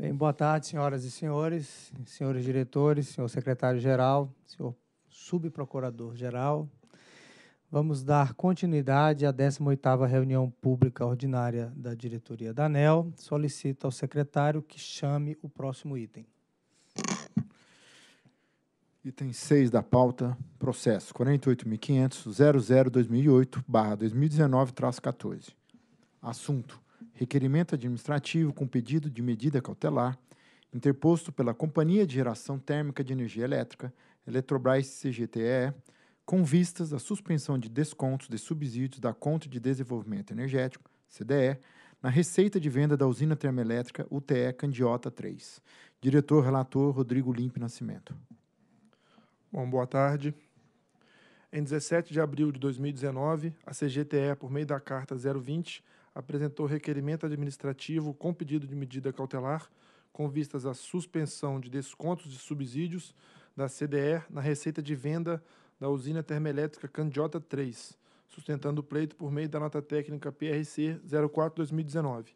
Bem, boa tarde, senhoras e senhores, senhores diretores, senhor secretário-geral, senhor subprocurador-geral. Vamos dar continuidade à 18ª reunião pública ordinária da diretoria da ANEL. Solicito ao secretário que chame o próximo item. Item 6 da pauta, processo 48.500.002008-2019-14. Assunto: requerimento administrativo com pedido de medida cautelar, interposto pela Companhia de Geração Térmica de Energia Elétrica, Eletrobras CGTE, com vistas à suspensão de descontos de subsídios da Conta de Desenvolvimento Energético, CDE, na receita de venda da usina termoelétrica UTE Candiota 3. Diretor relator Rodrigo Limpe Nascimento. Bom, boa tarde. Em 17 de abril de 2019, a CGTE, por meio da Carta 020, apresentou requerimento administrativo com pedido de medida cautelar com vistas à suspensão de descontos de subsídios da CDE na receita de venda da usina termoelétrica Candiota 3, sustentando o pleito por meio da nota técnica PRC 04-2019.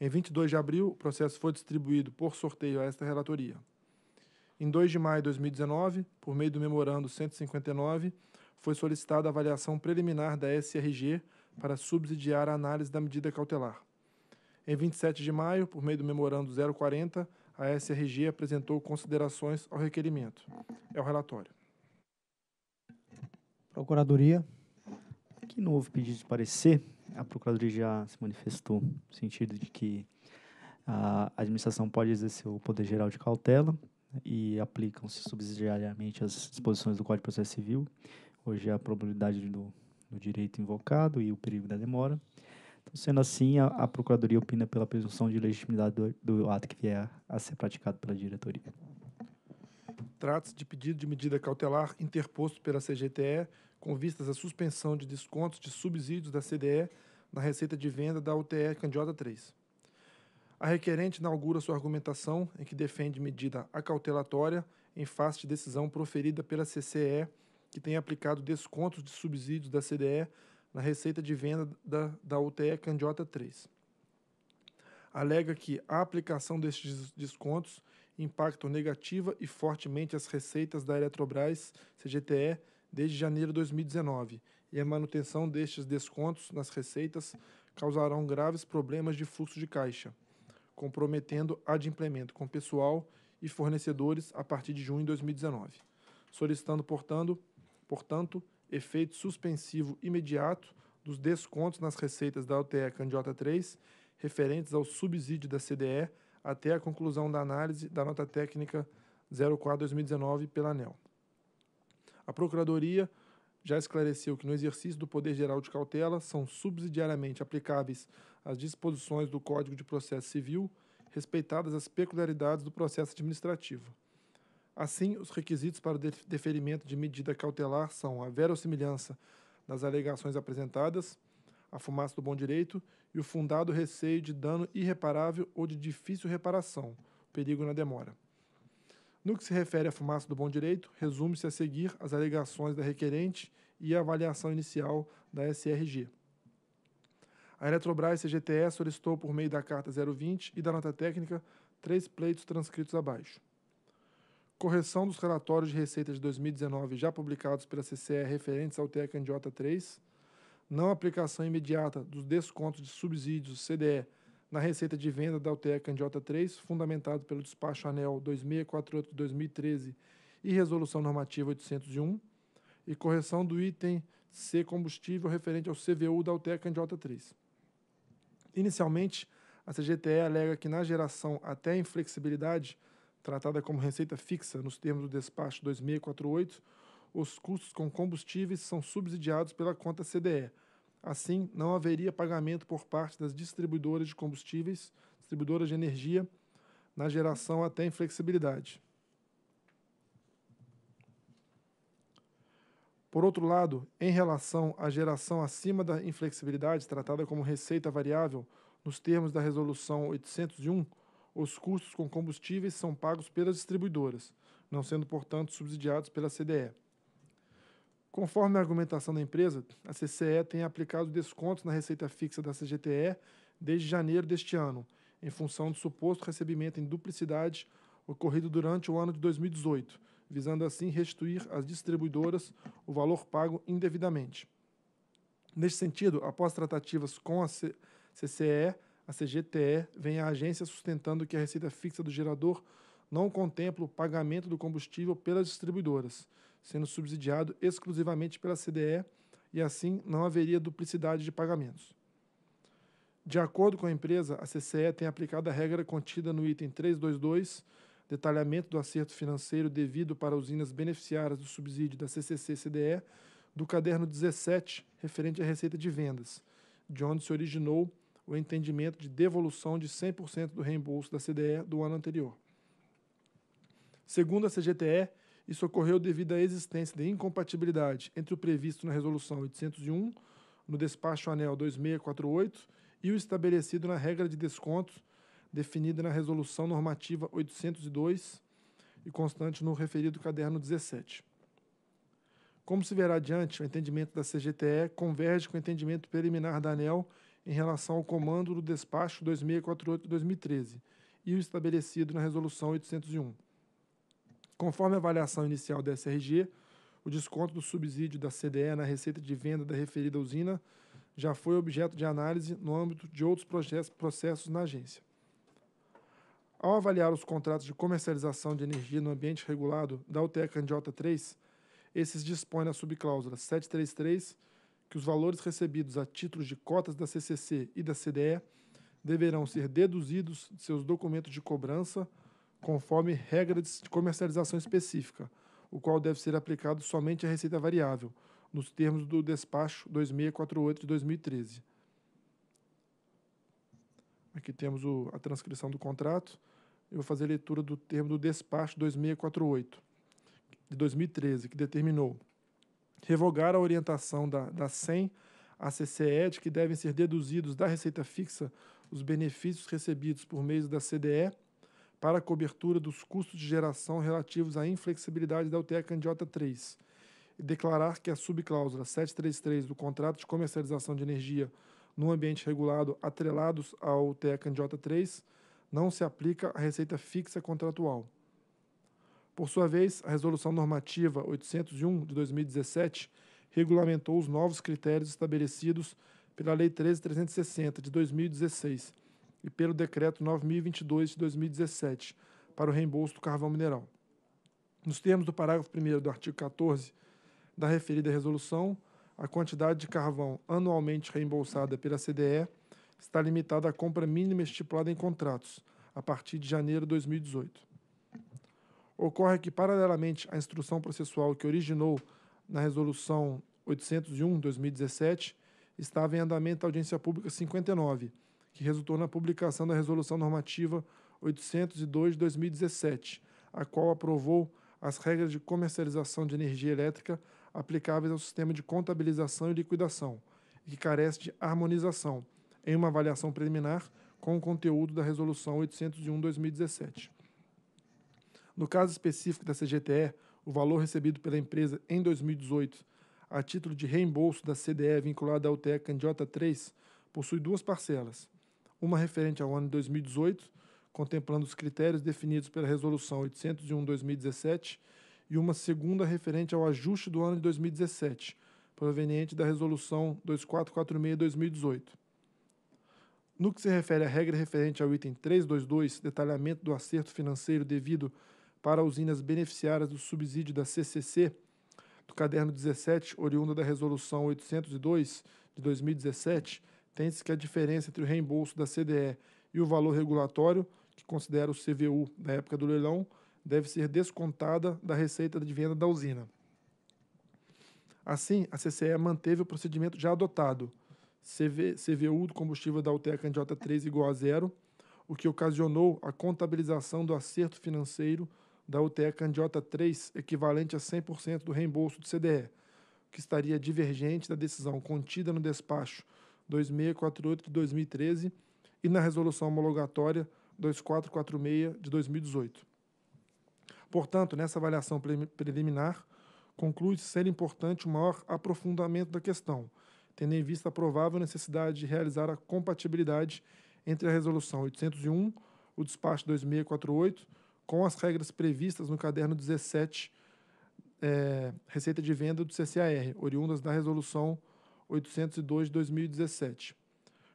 Em 22 de abril, o processo foi distribuído por sorteio a esta relatoria. Em 2 de maio de 2019, por meio do memorando 159, foi solicitada a avaliação preliminar da SRG para subsidiar a análise da medida cautelar. Em 27 de maio, por meio do memorando 040, a SRG apresentou considerações ao requerimento. É o relatório. Procuradoria. Que não houve pedido de parecer, a Procuradoria já se manifestou no sentido de que a administração pode exercer o poder geral de cautela e aplicam-se subsidiariamente as disposições do Código de Processo Civil. Hoje é a probabilidade do no direito invocado e o perigo da demora. Então, sendo assim, a, a Procuradoria opina pela presunção de legitimidade do, do ato que vier a ser praticado pela diretoria. Trata-se de pedido de medida cautelar interposto pela CGTE com vistas à suspensão de descontos de subsídios da CDE na receita de venda da UTE Candiota 3. A requerente inaugura sua argumentação em que defende medida acautelatória em face de decisão proferida pela CCE que tem aplicado descontos de subsídios da CDE na receita de venda da, da UTE Candiota 3. Alega que a aplicação destes descontos impactam negativa e fortemente as receitas da Eletrobras CGTE desde janeiro de 2019, e a manutenção destes descontos nas receitas causarão graves problemas de fluxo de caixa, comprometendo adimplemento com pessoal e fornecedores a partir de junho de 2019, solicitando, portanto, portanto, efeito suspensivo imediato dos descontos nas receitas da UTE Candiota 3 referentes ao subsídio da CDE até a conclusão da análise da nota técnica 04/2019 pela ANEL. A Procuradoria já esclareceu que no exercício do poder geral de cautela são subsidiariamente aplicáveis as disposições do Código de Processo Civil, respeitadas as peculiaridades do processo administrativo. Assim, os requisitos para o deferimento de medida cautelar são a verossimilhança das alegações apresentadas, a fumaça do bom direito e o fundado receio de dano irreparável ou de difícil reparação, perigo na demora. No que se refere à fumaça do bom direito, resume-se a seguir as alegações da requerente e a avaliação inicial da SRG. A Eletrobras CGTE solicitou por meio da carta 020 e da nota técnica três pleitos transcritos abaixo correção dos relatórios de receita de 2019 já publicados pela CCE referentes ao TECANJ 3, não aplicação imediata dos descontos de subsídios CDE na receita de venda da UTEC 3, fundamentado pelo despacho ANEL 2648 de 2013 e resolução normativa 801, e correção do item C combustível referente ao CVU da UTEC 3. Inicialmente, a CGTE alega que na geração até a inflexibilidade tratada como receita fixa nos termos do despacho 2648, os custos com combustíveis são subsidiados pela conta CDE. Assim, não haveria pagamento por parte das distribuidoras de combustíveis, distribuidoras de energia, na geração até inflexibilidade. Por outro lado, em relação à geração acima da inflexibilidade, tratada como receita variável nos termos da Resolução 801, os custos com combustíveis são pagos pelas distribuidoras, não sendo, portanto, subsidiados pela CDE. Conforme a argumentação da empresa, a CCE tem aplicado descontos na receita fixa da CGTE desde janeiro deste ano, em função do suposto recebimento em duplicidade ocorrido durante o ano de 2018, visando assim restituir às distribuidoras o valor pago indevidamente. Neste sentido, após tratativas com a CCE, a CGTE vem à agência sustentando que a receita fixa do gerador não contempla o pagamento do combustível pelas distribuidoras, sendo subsidiado exclusivamente pela CDE e assim não haveria duplicidade de pagamentos. De acordo com a empresa, a CCE tem aplicado a regra contida no item 322, detalhamento do acerto financeiro devido para usinas beneficiárias do subsídio da CCC-CDE, do caderno 17, referente à receita de vendas, de onde se originou o entendimento de devolução de 100% do reembolso da CDE do ano anterior. Segundo a CGTE, isso ocorreu devido à existência de incompatibilidade entre o previsto na Resolução 801, no despacho anel 2648, e o estabelecido na regra de descontos definida na Resolução Normativa 802 e constante no referido caderno 17. Como se verá adiante, o entendimento da CGTE converge com o entendimento preliminar da ANEL em relação ao comando do despacho 2648-2013 e o estabelecido na Resolução 801. Conforme a avaliação inicial da SRG, o desconto do subsídio da CDE na receita de venda da referida usina já foi objeto de análise no âmbito de outros processos na agência. Ao avaliar os contratos de comercialização de energia no ambiente regulado da UTECA NJ3, esses dispõem na subcláusula 733 que os valores recebidos a títulos de cotas da CCC e da CDE deverão ser deduzidos de seus documentos de cobrança conforme regra de comercialização específica, o qual deve ser aplicado somente à receita variável, nos termos do despacho 2648 de 2013. Aqui temos o, a transcrição do contrato. Eu vou fazer a leitura do termo do despacho 2648 de 2013, que determinou revogar a orientação da, da SEM a CCE de que devem ser deduzidos da receita fixa os benefícios recebidos por meio da CDE para a cobertura dos custos de geração relativos à inflexibilidade da UTE Candiota 3 e declarar que a subcláusula 733 do contrato de comercialização de energia no ambiente regulado atrelados ao UTE Candiota 3 não se aplica à receita fixa contratual. Por sua vez, a Resolução Normativa 801 de 2017 regulamentou os novos critérios estabelecidos pela Lei 13360 de 2016 e pelo Decreto 9022 de 2017 para o reembolso do carvão mineral. Nos termos do parágrafo 1 do artigo 14 da referida resolução, a quantidade de carvão anualmente reembolsada pela CDE está limitada à compra mínima estipulada em contratos, a partir de janeiro de 2018 ocorre que, paralelamente à instrução processual que originou na Resolução 801-2017, estava em andamento a audiência pública 59, que resultou na publicação da Resolução Normativa 802-2017, a qual aprovou as regras de comercialização de energia elétrica aplicáveis ao sistema de contabilização e liquidação, e que carece de harmonização, em uma avaliação preliminar com o conteúdo da Resolução 801-2017. No caso específico da CGTE, o valor recebido pela empresa em 2018 a título de reembolso da CDE vinculada ao TECA em J3 possui duas parcelas. Uma referente ao ano de 2018, contemplando os critérios definidos pela Resolução 801-2017, e uma segunda referente ao ajuste do ano de 2017, proveniente da Resolução 2446-2018. No que se refere à regra referente ao item 322, detalhamento do acerto financeiro devido para usinas beneficiárias do subsídio da CCC, do caderno 17, oriunda da Resolução 802 de 2017, tem-se que a diferença entre o reembolso da CDE e o valor regulatório, que considera o CVU da época do leilão, deve ser descontada da receita de venda da usina. Assim, a CCE manteve o procedimento já adotado, CV, CVU do combustível da UTECA NJ3 igual a zero, o que ocasionou a contabilização do acerto financeiro da UTE Candiota 3, equivalente a 100% do reembolso do CDE, que estaria divergente da decisão contida no despacho 2648 de 2013 e na resolução homologatória 2446 de 2018. Portanto, nessa avaliação preliminar, conclui-se ser importante o maior aprofundamento da questão, tendo em vista a provável necessidade de realizar a compatibilidade entre a Resolução 801, o despacho 2648 com as regras previstas no caderno 17, é, Receita de Venda do CCAR, oriundas da Resolução 802 de 2017.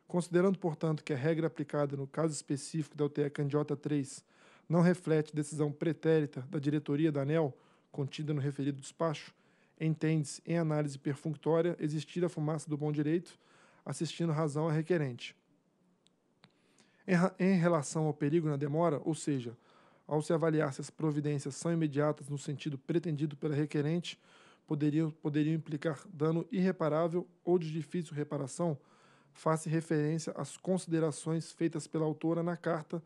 Considerando, portanto, que a regra aplicada no caso específico da UTE Candiota 3 não reflete decisão pretérita da diretoria da ANEL, contida no referido despacho, entende-se, em análise perfunctória, existir a fumaça do bom direito, assistindo razão à requerente. Em, em relação ao perigo na demora, ou seja, ao se avaliar se as providências são imediatas no sentido pretendido pela requerente, poderiam, poderiam implicar dano irreparável ou de difícil reparação, faça referência às considerações feitas pela autora na Carta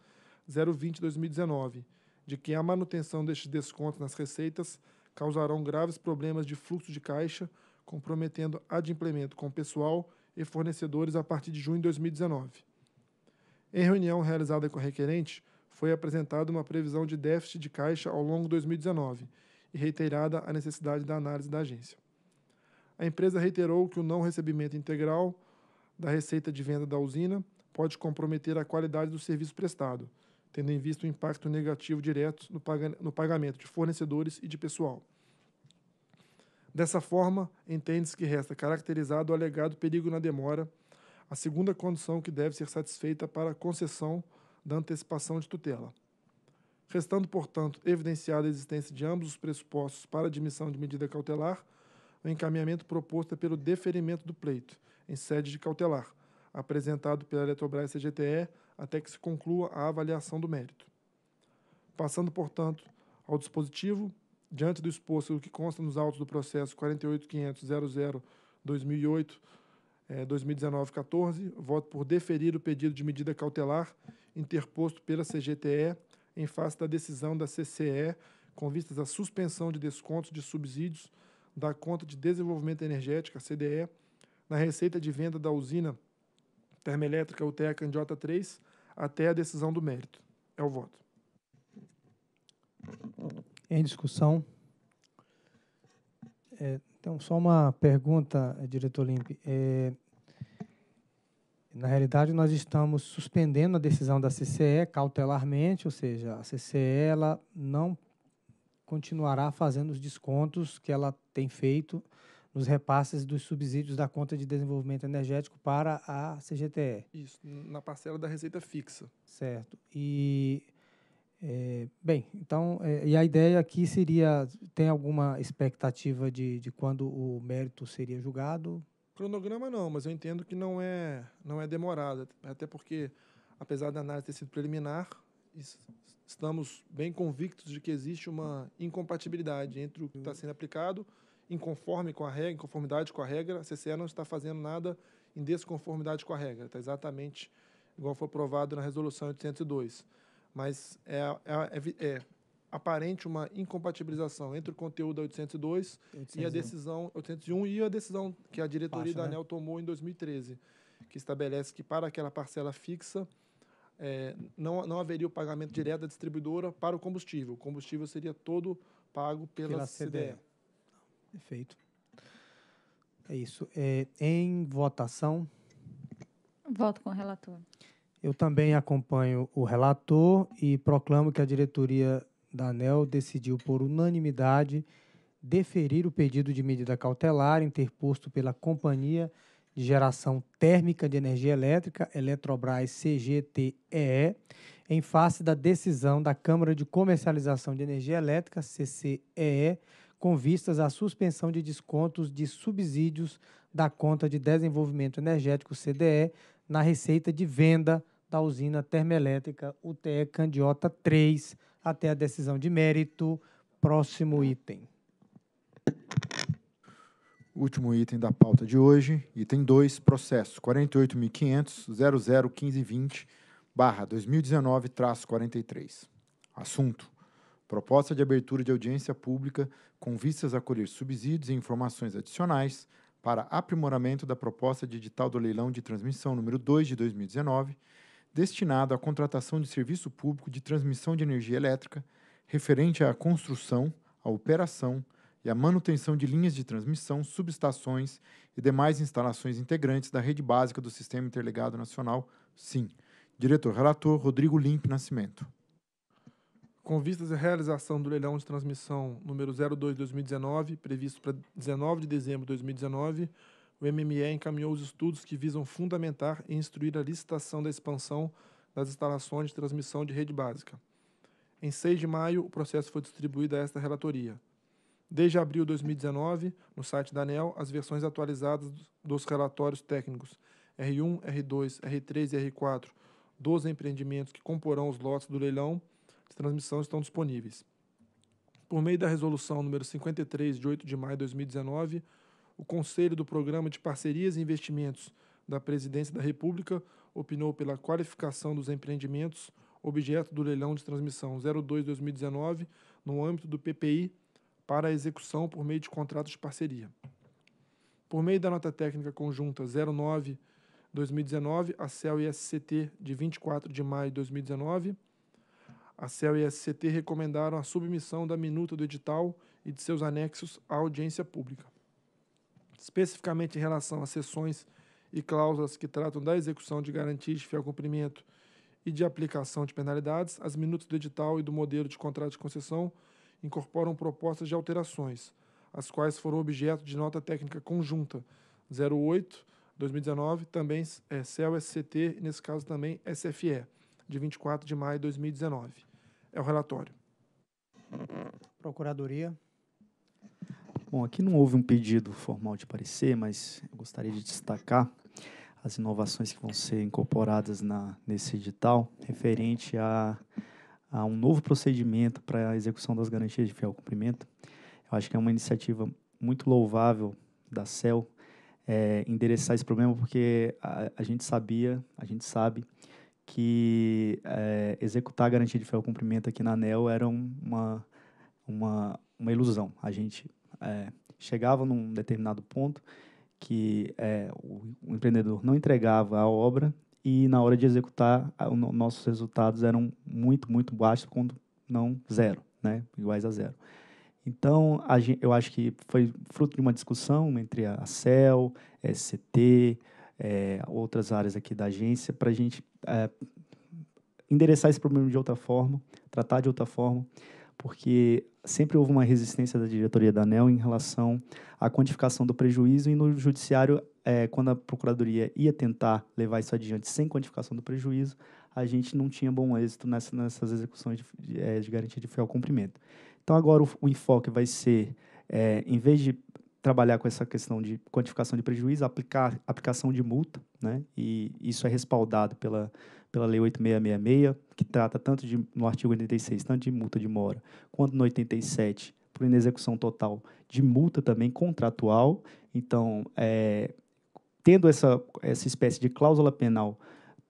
020-2019, de que a manutenção destes descontos nas receitas causarão graves problemas de fluxo de caixa, comprometendo adimplemento com pessoal e fornecedores a partir de junho de 2019. Em reunião realizada com a requerente, foi apresentada uma previsão de déficit de caixa ao longo de 2019 e reiterada a necessidade da análise da agência. A empresa reiterou que o não recebimento integral da receita de venda da usina pode comprometer a qualidade do serviço prestado, tendo em vista o impacto negativo direto no pagamento de fornecedores e de pessoal. Dessa forma, entende-se que resta caracterizado o alegado perigo na demora, a segunda condição que deve ser satisfeita para a concessão da antecipação de tutela. Restando, portanto, evidenciada a existência de ambos os pressupostos para admissão de medida cautelar, o encaminhamento proposto é pelo deferimento do pleito, em sede de cautelar, apresentado pela Eletrobras CGTE até que se conclua a avaliação do mérito. Passando, portanto, ao dispositivo, diante do exposto do que consta nos autos do processo 4850000 2008 é, 2019-14, voto por deferir o pedido de medida cautelar interposto pela CGTE em face da decisão da CCE com vistas à suspensão de descontos de subsídios da conta de desenvolvimento energético, a CDE, na receita de venda da usina termoelétrica UTEA Candiota 3 até a decisão do mérito. É o voto. Em discussão. É, então, só uma pergunta, eh, diretor Limpe. Eh, é, na realidade, nós estamos suspendendo a decisão da CCE cautelarmente, ou seja, a CCE ela não continuará fazendo os descontos que ela tem feito nos repasses dos subsídios da conta de desenvolvimento energético para a CGTE. Isso, na parcela da receita fixa. Certo. E é, bem, então, é, e a ideia aqui seria, tem alguma expectativa de, de quando o mérito seria julgado? Cronograma não, mas eu entendo que não é, não é demorado, até porque, apesar da análise ter sido preliminar, estamos bem convictos de que existe uma incompatibilidade entre o que está sendo aplicado, inconforme com a regra, conformidade com a regra, a CCE não está fazendo nada em desconformidade com a regra, está exatamente igual foi aprovado na resolução 802 mas é, é, é, é, aparente uma incompatibilização entre o conteúdo da 802 801. e a decisão 801 e a decisão que a diretoria Baixa, né? da ANEL tomou em 2013, que estabelece que para aquela parcela fixa é, não, não haveria o pagamento direto da distribuidora para o combustível. O combustível seria todo pago pela, pela CDE. CDE. Perfeito. É isso. É, em votação. Voto com o relator. Eu também acompanho o relator e proclamo que a diretoria da ANEL decidiu, por unanimidade, deferir o pedido de medida cautelar interposto pela Companhia de Geração Térmica de Energia Elétrica, Eletrobras CGTEE, em face da decisão da Câmara de Comercialização de Energia Elétrica, CCEE, com vistas à suspensão de descontos de subsídios da Conta de Desenvolvimento Energético, CDE, na receita de venda da usina termoelétrica UTE Candiota 3 até a decisão de mérito. Próximo item. Último item da pauta de hoje, item 2, processo 48.500.001520, barra 2019, traço 43. Assunto, proposta de abertura de audiência pública com vistas a colher subsídios e informações adicionais para aprimoramento da proposta de edital do leilão de transmissão número 2 de 2019, destinado à contratação de serviço público de transmissão de energia elétrica, referente à construção, à operação e à manutenção de linhas de transmissão, subestações e demais instalações integrantes da rede básica do Sistema Interligado Nacional, SIM. Diretor-relator Rodrigo Limpe Nascimento. Com vistas à realização do leilão de transmissão número 02-2019, previsto para 19 de dezembro de 2019, o MME encaminhou os estudos que visam fundamentar e instruir a licitação da expansão das instalações de transmissão de rede básica. Em 6 de maio, o processo foi distribuído a esta relatoria. Desde abril de 2019, no site da ANEL, as versões atualizadas dos relatórios técnicos R1, R2, R3 e R4 dos empreendimentos que comporão os lotes do leilão de transmissão estão disponíveis. Por meio da resolução número 53 de 8 de maio de 2019, o Conselho do Programa de Parcerias e Investimentos da Presidência da República opinou pela qualificação dos empreendimentos objeto do leilão de transmissão 02-2019 no âmbito do PPI para execução por meio de contratos de parceria. Por meio da nota técnica conjunta 09-2019, a CEL e a SCT, de 24 de maio de 2019, a CEL e a SCT recomendaram a submissão da minuta do edital e de seus anexos à audiência pública especificamente em relação às seções e cláusulas que tratam da execução de garantias de fiel cumprimento e de aplicação de penalidades, as minutas do edital e do modelo de contrato de concessão incorporam propostas de alterações, as quais foram objeto de nota técnica conjunta 08 2019, também é, CEL-SCT, nesse caso também SFE, de 24 de maio de 2019. É o relatório. Procuradoria. Bom, aqui não houve um pedido formal de parecer, mas eu gostaria de destacar as inovações que vão ser incorporadas na, nesse edital referente a, a um novo procedimento para a execução das garantias de fiel cumprimento. Eu acho que é uma iniciativa muito louvável da CEL é, endereçar esse problema, porque a, a, gente sabia, a gente sabe que é, executar a garantia de fiel cumprimento aqui na ANEL era uma, uma, uma ilusão. A gente é, chegava num determinado ponto que é, o, o, empreendedor não entregava a obra e na hora de executar a, o, nossos resultados eram muito muito baixos quando não zero né iguais a zero então a, eu acho que foi fruto de uma discussão entre a, a CEL SCT é, é, outras áreas aqui da agência para a gente é, endereçar esse problema de outra forma tratar de outra forma porque sempre houve uma resistência da diretoria da ANEL em relação à quantificação do prejuízo e no judiciário, é, quando a procuradoria ia tentar levar isso adiante sem quantificação do prejuízo, a gente não tinha bom êxito nessa, nessas execuções de, de, eh, de, garantia de fiel cumprimento. Então agora o, o enfoque vai ser, é, em vez de trabalhar com essa questão de quantificação de prejuízo, aplicar aplicação de multa, né? E isso é respaldado pela pela lei 8666, que trata tanto de no artigo 86, tanto de multa de mora, quanto no 87, por inexecução total, de multa também contratual. Então, é, tendo essa essa espécie de cláusula penal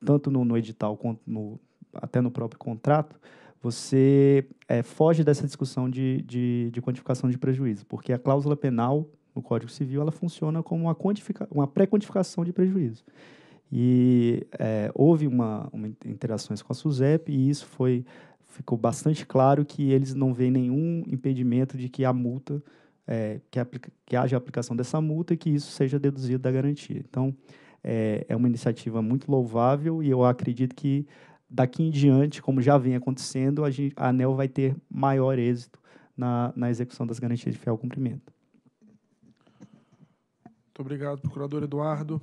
tanto no, no edital quanto no, até no próprio contrato, você é, foge dessa discussão de, de, de, quantificação de prejuízo, porque a cláusula penal no Código Civil, ela funciona como uma, uma pré-quantificação de prejuízo. E é, houve uma, uma, interações com a SUSEP e isso foi ficou bastante claro que eles não veem nenhum impedimento de que a multa, é, que, aplica, que haja aplicação dessa multa e que isso seja deduzido da garantia. Então, é, é uma iniciativa muito louvável e eu acredito que daqui em diante, como já vem acontecendo, a, gente, a ANEL vai ter maior êxito na, na execução das garantias de fiel cumprimento. Muito obrigado, procurador Eduardo.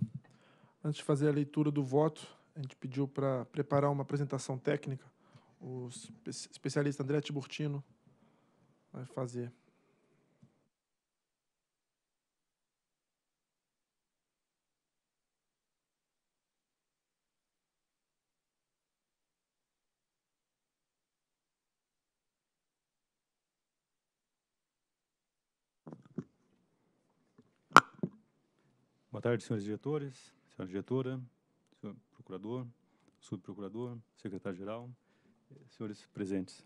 Antes de fazer a leitura do voto, a gente pediu para preparar uma apresentação técnica. O especialista André Tiburtino vai fazer. Boa tarde, senhores diretores, senhora diretora, senhor procurador, subprocurador, secretário-geral, senhores presentes.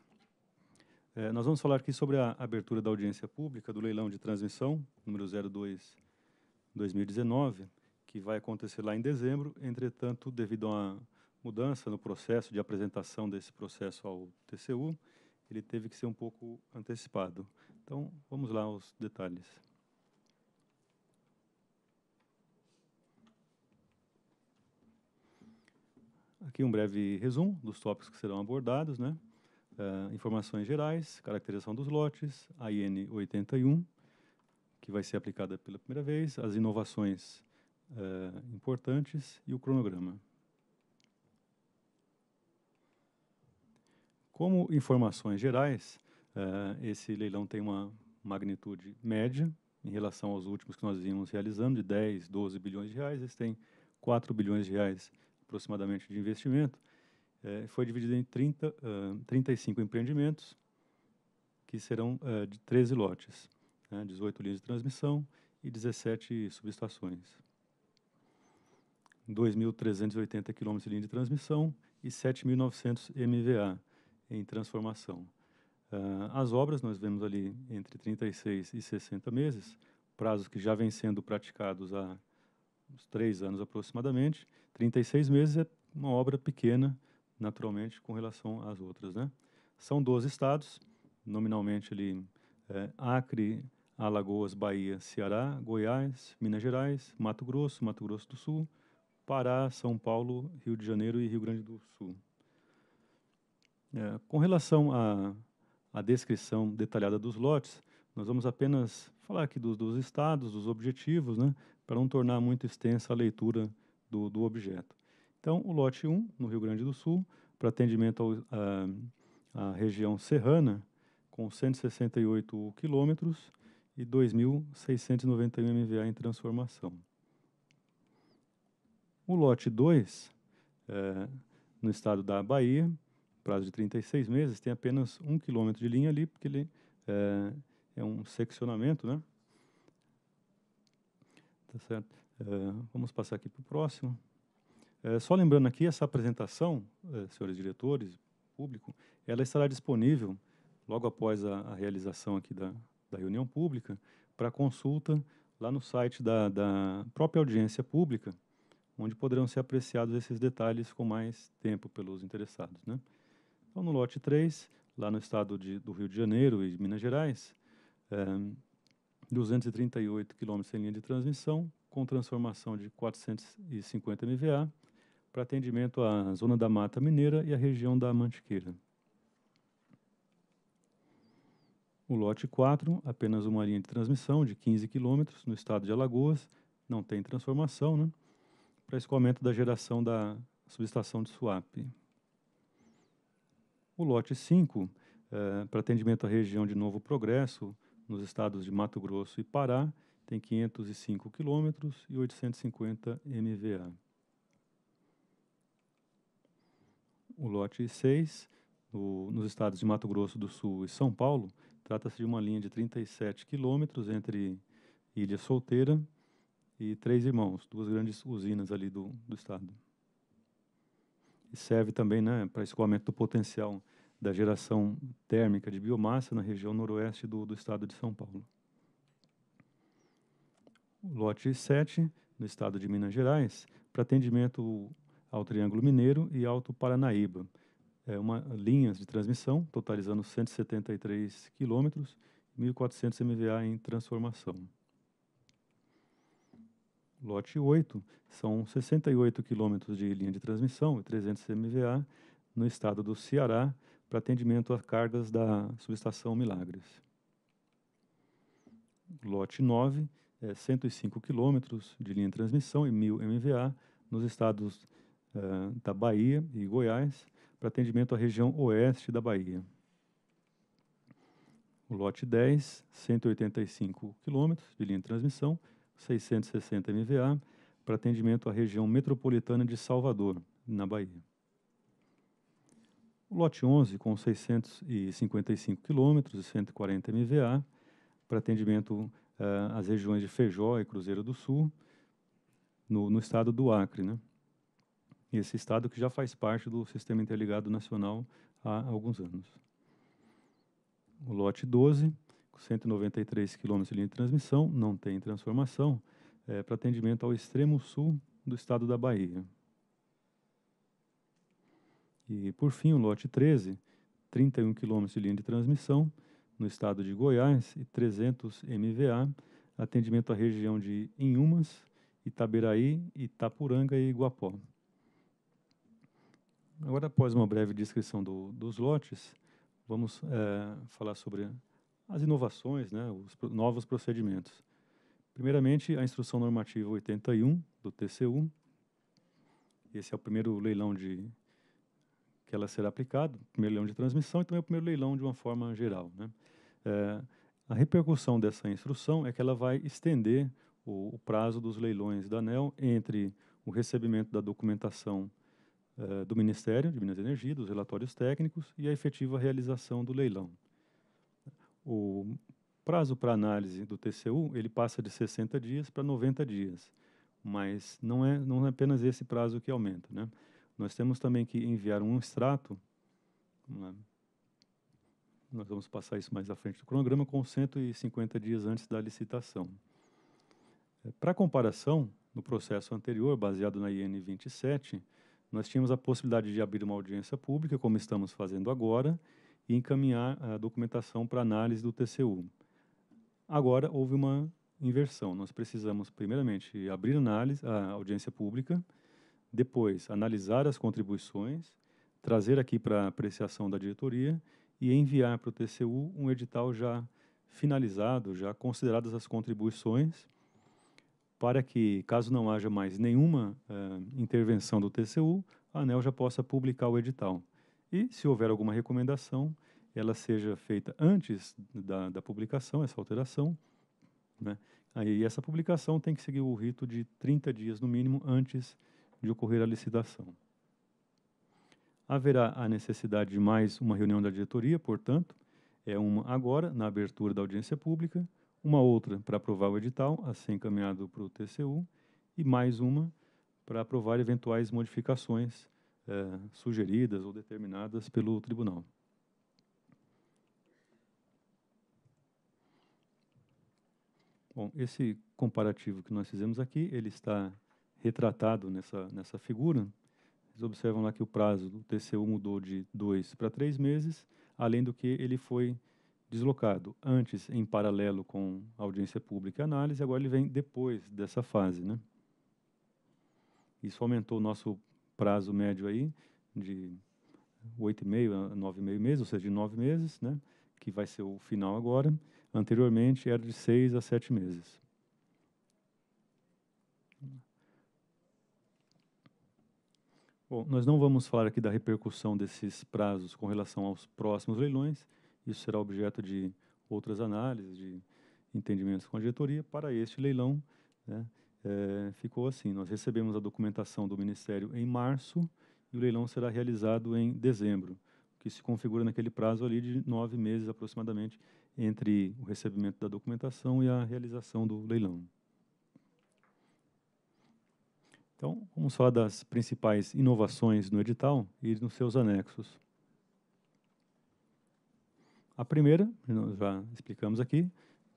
É, nós vamos falar aqui sobre a abertura da audiência pública do leilão de transmissão número 02 2019, que vai acontecer lá em dezembro. Entretanto, devido a uma mudança no processo de apresentação desse processo ao TCU, ele teve que ser um pouco antecipado. Então, vamos lá aos detalhes. Aqui um breve resumo dos tópicos que serão abordados, né? Uh, informações gerais, caracterização dos lotes, a IN 81, que vai ser aplicada pela primeira vez, as inovações uh, importantes e o cronograma. Como informações gerais, uh, esse leilão tem uma magnitude média em relação aos últimos que nós vínhamos realizando, de 10, 12 bilhões de reais, esse tem 4 bilhões de reais aproximadamente de investimento, é, foi dividido em 30, uh, 35 empreendimentos, que serão uh, de 13 lotes, né, 18 linhas de transmissão e 17 subestações. 2.380 km de linha de transmissão e 7.900 MVA em transformação. Uh, as obras nós vemos ali entre 36 e 60 meses, prazos que já vêm sendo praticados há uns três anos aproximadamente, 36 meses é uma obra pequena, naturalmente, com relação às outras. Né? São 12 estados, nominalmente ali é, Acre, Alagoas, Bahia, Ceará, Goiás, Minas Gerais, Mato Grosso, Mato Grosso do Sul, Pará, São Paulo, Rio de Janeiro e Rio Grande do Sul. É, com relação à, a descrição detalhada dos lotes, nós vamos apenas falar aqui dos, dos estados, dos objetivos, né? para não tornar muito extensa a leitura do, do objeto. Então, o lote 1, no Rio Grande do Sul, para atendimento à região serrana, com 168 quilômetros e 2.691 MVA em transformação. O lote 2, é, no estado da Bahia, prazo de 36 meses, tem apenas um quilômetro de linha ali, porque ele é, é um seccionamento, né? Tá certo. É, vamos passar aqui para o próximo. É, só lembrando aqui, essa apresentação, é, senhores diretores, público, ela estará disponível logo após a, a realização aqui da, da reunião pública para consulta lá no site da, da própria audiência pública, onde poderão ser apreciados esses detalhes com mais tempo pelos interessados. Né? Então, no lote 3, lá no estado de, do Rio de Janeiro e de Minas Gerais, é, 238 km em linha de transmissão, com transformação de 450 MVA, para atendimento à Zona da Mata Mineira e à região da Mantiqueira. O lote 4, apenas uma linha de transmissão de 15 km no estado de Alagoas, não tem transformação, né? para escoamento da geração da subestação de SWAP. O lote 5, eh, para atendimento à região de Novo Progresso, nos estados de Mato Grosso e Pará, tem 505 quilômetros e 850 MVA. O lote 6, nos estados de Mato Grosso do Sul e São Paulo, trata-se de uma linha de 37 quilômetros entre Ilha Solteira e Três Irmãos, duas grandes usinas ali do, do estado. E serve também né, para escoamento do potencial da geração térmica de biomassa na região noroeste do, do estado de São Paulo. lote 7, no estado de Minas Gerais, para atendimento ao Triângulo Mineiro e Alto Paranaíba. É uma linhas de transmissão totalizando 173 quilômetros, 1.400 MVA em transformação. Lote 8 são 68 quilômetros de linha de transmissão e 300 MVA no estado do Ceará, para atendimento a cargas da subestação Milagres. Lote 9 é 105 quilômetros de linha de transmissão e 1.000 MVA nos estados uh, da Bahia e Goiás para atendimento à região oeste da Bahia. O lote 10, 185 quilômetros de linha de transmissão, 660 MVA para atendimento à região metropolitana de Salvador, na Bahia. O lote 11, com 655 quilômetros e 140 MVA, para atendimento uh, às regiões de Feijó e Cruzeiro do Sul, no, no estado do Acre. Né? Esse estado que já faz parte do Sistema Interligado Nacional há alguns anos. O lote 12, com 193 quilômetros de linha de transmissão, não tem transformação, é, para atendimento ao extremo sul do estado da Bahia. E, por fim, o lote 13, 31 km de linha de transmissão, no estado de Goiás, e 300 MVA, atendimento à região de Inhumas, Itaberaí, Itapuranga e Iguapó. Agora, após uma breve descrição do, dos lotes, vamos é, falar sobre as inovações, né, os pro, novos procedimentos. Primeiramente, a Instrução Normativa 81 do TCU. Esse é o primeiro leilão de ela será aplicada, primeiro leilão de transmissão e também o primeiro leilão de uma forma geral. Né? É, a repercussão dessa instrução é que ela vai estender o, o, prazo dos leilões da ANEL entre o recebimento da documentação é, do Ministério de Minas e Energia, dos relatórios técnicos e a efetiva realização do leilão. O prazo para análise do TCU ele passa de 60 dias para 90 dias, mas não é, não é apenas esse prazo que aumenta. Né? nós temos também que enviar um extrato, né? nós vamos passar isso mais à frente do cronograma, com 150 dias antes da licitação. É, para comparação, no processo anterior, baseado na IN 27, nós tínhamos a possibilidade de abrir uma audiência pública, como estamos fazendo agora, e encaminhar a documentação para análise do TCU. Agora houve uma inversão. Nós precisamos, primeiramente, abrir análise, a audiência pública, depois, analisar as contribuições, trazer aqui para apreciação da diretoria e enviar para o TCU um edital já finalizado, já consideradas as contribuições, para que, caso não haja mais nenhuma uh, intervenção do TCU, a ANEL já possa publicar o edital. E, se houver alguma recomendação, ela seja feita antes da, da publicação, essa alteração. Né? Aí, essa publicação tem que seguir o rito de 30 dias, no mínimo, antes de ocorrer a licitação. Haverá a necessidade de mais uma reunião da diretoria, portanto, é uma agora, na abertura da audiência pública, uma outra para aprovar o edital, a assim ser encaminhado para o TCU, e mais uma para aprovar eventuais modificações eh, sugeridas ou determinadas pelo tribunal. Bom, esse comparativo que nós fizemos aqui, ele está retratado nessa, nessa figura. Vocês observam lá que o prazo do TCU mudou de dois para três meses, além do que ele foi deslocado antes em paralelo com audiência pública e análise, agora ele vem depois dessa fase. Né? Isso aumentou o nosso prazo médio aí de 8,5 a 9,5 meses, ou seja, de nove meses, né? que vai ser o final agora. Anteriormente era de seis a sete meses. Bom, nós não vamos falar aqui da repercussão desses prazos com relação aos próximos leilões. Isso será objeto de outras análises, de entendimentos com a diretoria. Para este leilão, né, é, ficou assim: nós recebemos a documentação do Ministério em março e o leilão será realizado em dezembro, o que se configura naquele prazo ali de nove meses aproximadamente entre o recebimento da documentação e a realização do leilão. Então, vamos falar das principais inovações no edital e nos seus anexos. A primeira, nós já explicamos aqui,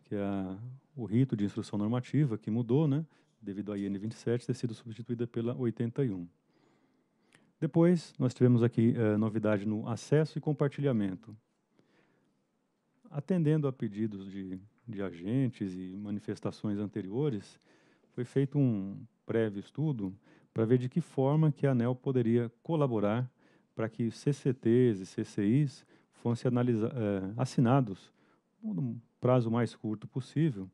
que é o rito de instrução normativa, que mudou, né, devido à IN 27 ter sido substituída pela 81. Depois, nós tivemos aqui eh, novidade no acesso e compartilhamento. Atendendo a pedidos de, de agentes e manifestações anteriores, foi feito um, prévio estudo para ver de que forma que a ANEL poderia colaborar para que CCTs e CCIs fossem analisa, eh, assinados no prazo mais curto possível,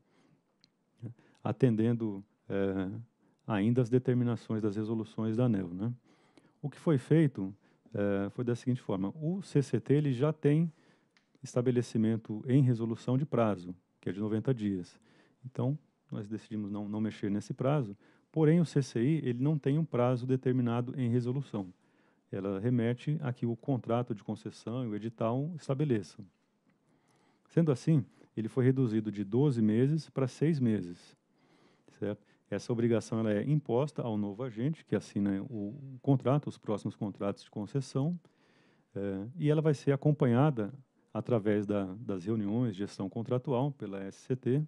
né, atendendo eh, ainda as determinações das resoluções da ANEL. Né? O que foi feito eh, foi da seguinte forma, o CCT ele já tem estabelecimento em resolução de prazo, que é de 90 dias. Então, nós decidimos não, não mexer nesse prazo, Porém, o CCI ele não tem um prazo determinado em resolução. Ela remete a que o contrato de concessão e o edital estabeleçam. Sendo assim, ele foi reduzido de 12 meses para 6 meses. Certo? Essa obrigação ela é imposta ao novo agente que assina o contrato, os próximos contratos de concessão, eh, e ela vai ser acompanhada através da, das reuniões de gestão contratual pela SCT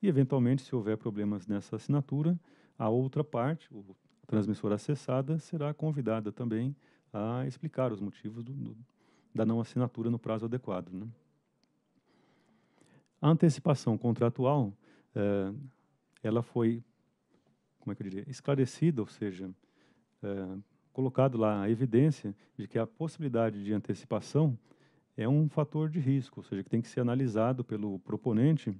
e, eventualmente, se houver problemas nessa assinatura, a outra parte, o transmissor acessada, será convidada também a explicar os motivos do, do, da não assinatura no prazo adequado. Né? A antecipação contratual, eh, ela foi, como é que eu diria, esclarecida, ou seja, eh, colocado lá a evidência de que a possibilidade de antecipação é um fator de risco, ou seja, que tem que ser analisado pelo proponente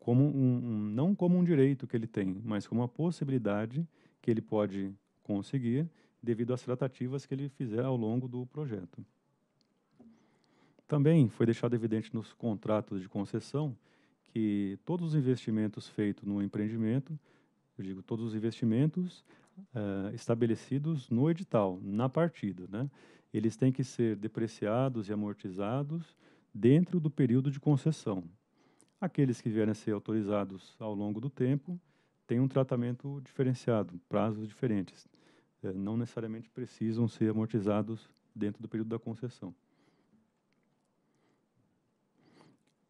como um, um, não como um direito que ele tem, mas como uma possibilidade que ele pode conseguir devido às tratativas que ele fizer ao longo do projeto. Também foi deixado evidente nos contratos de concessão que todos os investimentos feitos no empreendimento, eu digo todos os investimentos uh, estabelecidos no edital, na partida, né? eles têm que ser depreciados e amortizados dentro do período de concessão. Aqueles que vierem a ser autorizados ao longo do tempo têm um tratamento diferenciado, prazos diferentes. É, não necessariamente precisam ser amortizados dentro do período da concessão.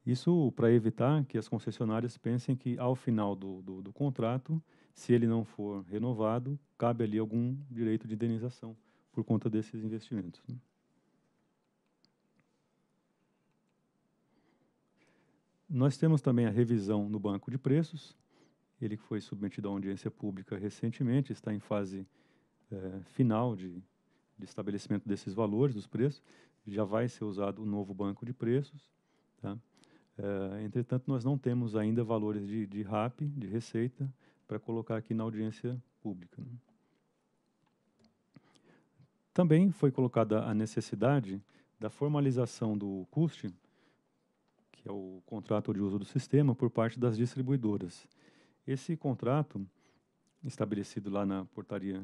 Isso para evitar que as concessionárias pensem que, ao final do, do, do, contrato, se ele não for renovado, cabe ali algum direito de indenização por conta desses investimentos. Né? Nós temos também a revisão no banco de preços, ele que foi submetido à audiência pública recentemente, está em fase eh, final de, de, estabelecimento desses valores, dos preços, já vai ser usado o novo banco de preços. Tá? Eh, entretanto, nós não temos ainda valores de, de RAP, de receita, para colocar aqui na audiência pública. Né? Também foi colocada a necessidade da formalização do custo que é o contrato de uso do sistema, por parte das distribuidoras. Esse contrato, estabelecido lá na portaria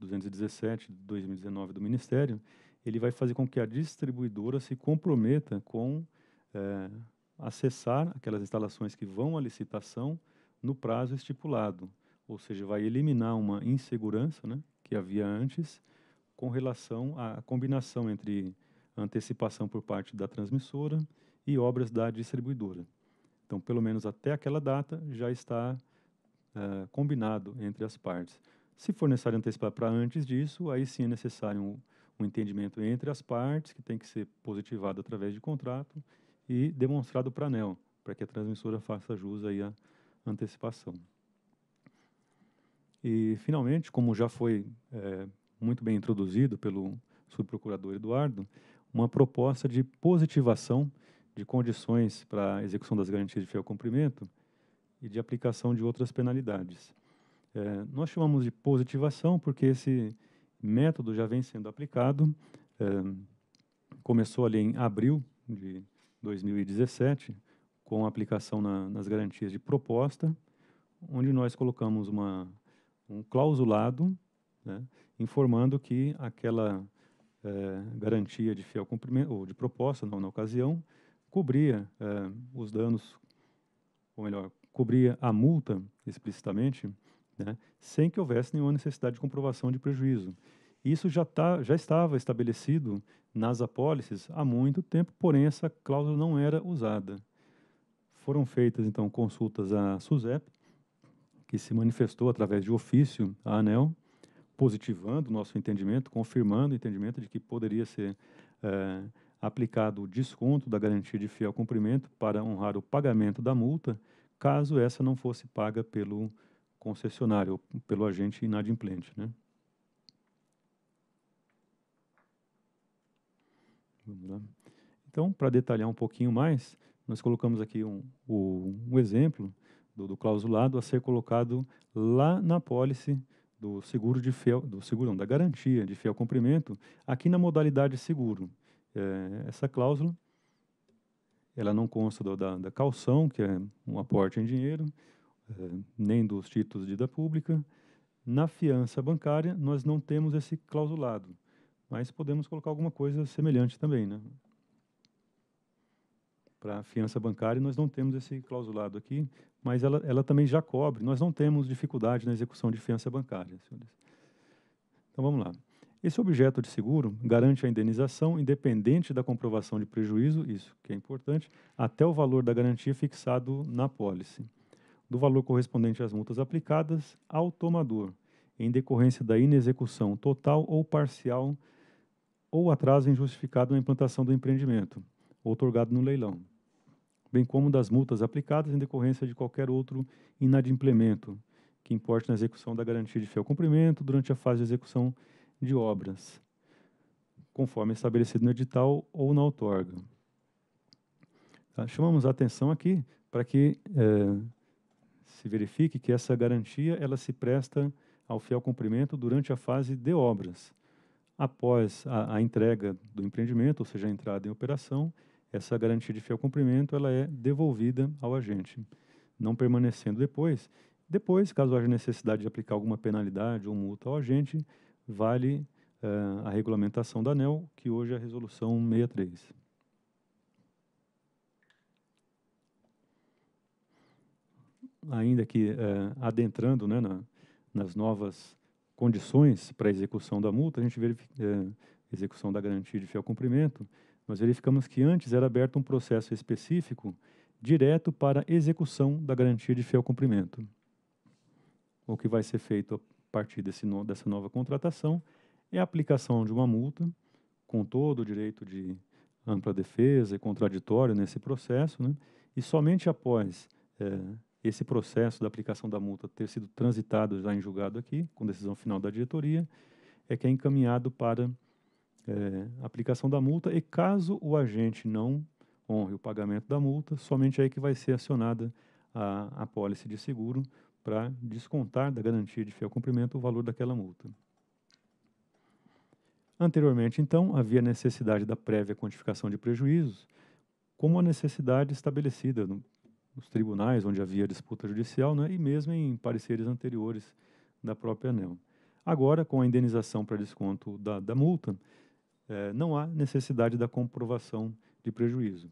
217 de 2019 do Ministério, ele vai fazer com que a distribuidora se comprometa com é, acessar aquelas instalações que vão à licitação no prazo estipulado, ou seja, vai eliminar uma insegurança né, que havia antes com relação à combinação entre antecipação por parte da transmissora e obras da distribuidora. Então, pelo menos até aquela data, já está uh, combinado entre as partes. Se for necessário antecipar para antes disso, aí sim é necessário um, um entendimento entre as partes, que tem que ser positivado através de contrato e demonstrado para a ANEL, para que a transmissora faça jus aí à antecipação. E, finalmente, como já foi é, muito bem introduzido pelo subprocurador Eduardo, uma proposta de positivação de condições para execução das garantias de fiel cumprimento e de aplicação de outras penalidades. É, nós chamamos de positivação porque esse método já vem sendo aplicado, é, começou ali em abril de 2017, com a aplicação na, nas garantias de proposta, onde nós colocamos uma, um clausulado né, informando que aquela é, garantia de fiel cumprimento, ou de proposta, não, na ocasião, cobria é, os danos, ou melhor, cobria a multa explicitamente, né, sem que houvesse nenhuma necessidade de comprovação de prejuízo. Isso já, tá, já estava estabelecido nas apólices há muito tempo, porém essa cláusula não era usada. Foram feitas, então, consultas à SUSEP, que se manifestou através de ofício à ANEL, positivando o nosso entendimento, confirmando o entendimento de que poderia ser eh, aplicado o desconto da garantia de fiel cumprimento para honrar o pagamento da multa, caso essa não fosse paga pelo concessionário, pelo agente inadimplente. Né? Então, para detalhar um pouquinho mais, nós colocamos aqui um, um, um exemplo do, do, clausulado a ser colocado lá na pólice do seguro de fiel, do seguro não, da garantia de fiel cumprimento, aqui na modalidade seguro. É, essa cláusula, ela não consta do, da, da calção, que é um aporte em dinheiro, é, nem dos títulos de dívida pública. Na fiança bancária, nós não temos esse clausulado, mas podemos colocar alguma coisa semelhante também, né? Para a fiança bancária, nós não temos esse clausulado aqui, mas ela, ela também já cobre. Nós não temos dificuldade na execução de fiança bancária, senhores. Então, vamos lá. Esse objeto de seguro garante a indenização independente da comprovação de prejuízo, isso que é importante, até o valor da garantia fixado na pólice, do valor correspondente às multas aplicadas ao tomador, em decorrência da inexecução total ou parcial ou atraso injustificado na implantação do empreendimento, outorgado no leilão, bem como das multas aplicadas em decorrência de qualquer outro inadimplemento que importe na execução da garantia de fiel cumprimento durante a fase de execução de obras, conforme estabelecido no edital ou na outorga. Tá? Chamamos a atenção aqui para que é, se verifique que essa garantia ela se presta ao fiel cumprimento durante a fase de obras. Após a, a entrega do empreendimento, ou seja, a entrada em operação, essa garantia de fiel cumprimento ela é devolvida ao agente, não permanecendo depois. Depois, caso haja necessidade de aplicar alguma penalidade ou multa ao agente, vale uh, a regulamentação da ANEL, que hoje é a resolução 63. Ainda que uh, adentrando né, na, nas novas condições para execução da multa, a gente verifica uh, execução da garantia de fiel cumprimento, nós verificamos que antes era aberto um processo específico direto para execução da garantia de fiel cumprimento. O que vai ser feito partir desse no, dessa nova contratação é a aplicação de uma multa, com todo o direito de ampla defesa e contraditório nesse processo, né? e somente após é, esse processo da aplicação da multa ter sido transitado já em julgado aqui, com decisão final da diretoria, é que é encaminhado para é, aplicação da multa e caso o agente não honre o pagamento da multa, somente aí que vai ser acionada a, a pólice de seguro para descontar da garantia de fiel cumprimento o valor daquela multa. Anteriormente, então, havia necessidade da prévia quantificação de prejuízos, como a necessidade estabelecida no, nos tribunais onde havia disputa judicial, né, e mesmo em pareceres anteriores da própria ANEL. Agora, com a indenização para desconto da, da multa, eh, não há necessidade da comprovação de prejuízo.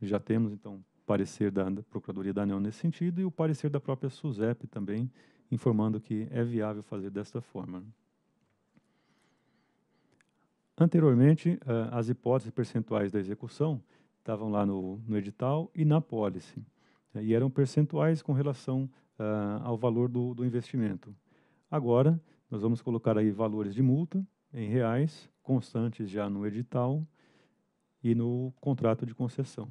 Já temos, então, parecer da, Procuradoria da ANEL nesse sentido e o parecer da própria SUSEP também, informando que é viável fazer desta forma. Anteriormente, uh, as hipóteses percentuais da execução estavam lá no, no edital e na pólice, né, e eram percentuais com relação uh, ao valor do, do investimento. Agora, nós vamos colocar aí valores de multa em reais, constantes já no edital e no contrato de concessão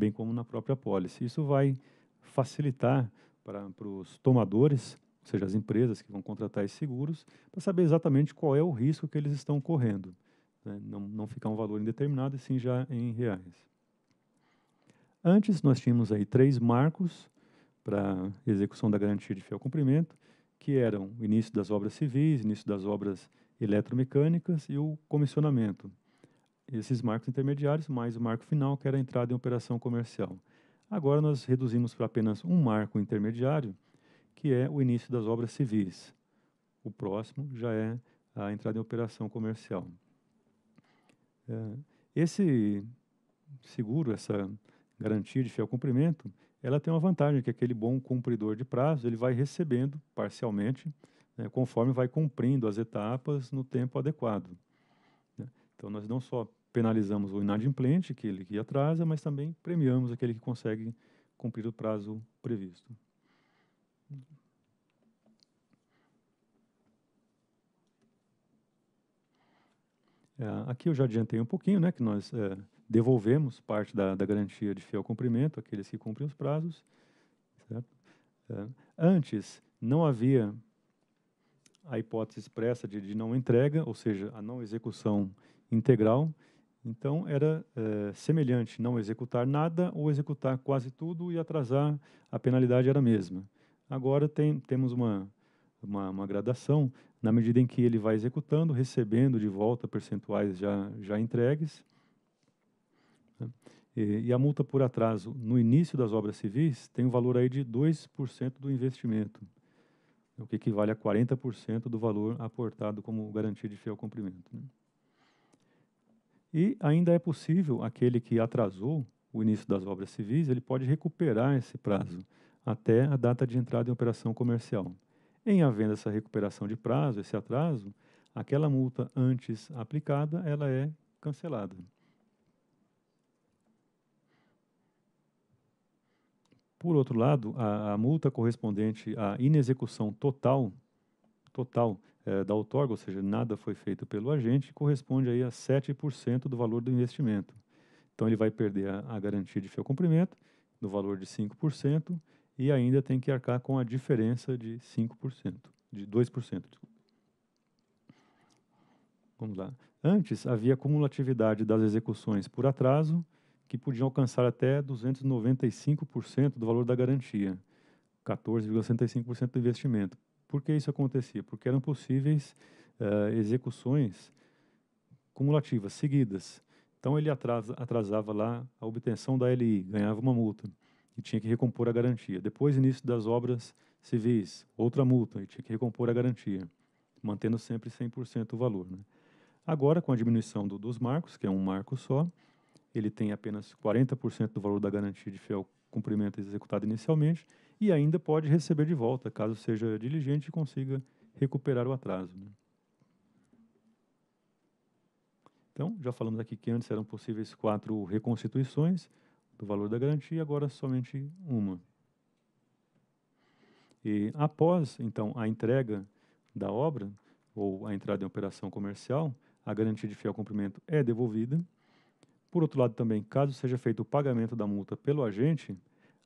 bem como na própria policy. Isso vai facilitar para, os tomadores, ou seja, as empresas que vão contratar esses seguros, para saber exatamente qual é o risco que eles estão correndo. Né? Não, não ficar um valor indeterminado, e sim já em reais. Antes, nós tínhamos aí três marcos para execução da garantia de fiel cumprimento, que eram o início das obras civis, início das obras eletromecânicas e o comissionamento esses marcos intermediários mais o marco final, que era a entrada em operação comercial. Agora nós reduzimos para apenas um marco intermediário, que é o início das obras civis. O próximo já é a entrada em operação comercial. É, esse seguro, essa garantia de fiel cumprimento, ela tem uma vantagem, que aquele bom cumpridor de prazo, ele vai recebendo parcialmente, né, conforme vai cumprindo as etapas no tempo adequado. Né. Então, nós não só penalizamos o inadimplente, aquele que atrasa, mas também premiamos aquele que consegue cumprir o prazo previsto. É, aqui eu já adiantei um pouquinho, né, que nós é, devolvemos parte da, da, garantia de fiel cumprimento àqueles que cumprem os prazos. É, antes, não havia a hipótese expressa de, de não entrega, ou seja, a não execução integral, então era é, semelhante não executar nada ou executar quase tudo e atrasar, a penalidade era a mesma. Agora tem, temos uma, uma, uma, gradação na medida em que ele vai executando, recebendo de volta percentuais já, já entregues. Né? E, e, a multa por atraso no início das obras civis tem um valor aí de 2% do investimento, o que equivale a 40% do valor aportado como garantia de fiel cumprimento. Né? E ainda é possível aquele que atrasou o início das obras civis, ele pode recuperar esse prazo até a data de entrada em operação comercial. Em havendo essa recuperação de prazo, esse atraso, aquela multa antes aplicada, ela é cancelada. Por outro lado, a, a multa correspondente à inexecução total total eh, da outorga, ou seja, nada foi feito pelo agente, corresponde aí a 7% do valor do investimento. Então ele vai perder a, a garantia de fiel cumprimento, no valor de 5%, e ainda tem que arcar com a diferença de 5%, de 2%, Vamos lá. Antes, havia cumulatividade das execuções por atraso, que podiam alcançar até 295% do valor da garantia, 14,65% do investimento. Por que isso acontecia? Porque eram possíveis uh, execuções cumulativas, seguidas. Então ele atrasa, atrasava lá a obtenção da LI, ganhava uma multa e tinha que recompor a garantia. Depois, início das obras civis, outra multa e tinha que recompor a garantia, mantendo sempre 100% o valor. Né? Agora, com a diminuição do, dos marcos, que é um marco só, ele tem apenas 40% do valor da garantia de fiel cumprimento executado inicialmente e ainda pode receber de volta, caso seja diligente e consiga recuperar o atraso. Né? Então, já falamos aqui que antes eram possíveis quatro reconstituições do valor da garantia, agora somente uma. E após, então, a entrega da obra ou a entrada em operação comercial, a garantia de fiel cumprimento é devolvida. Por outro lado, também, caso seja feito o pagamento da multa pelo agente,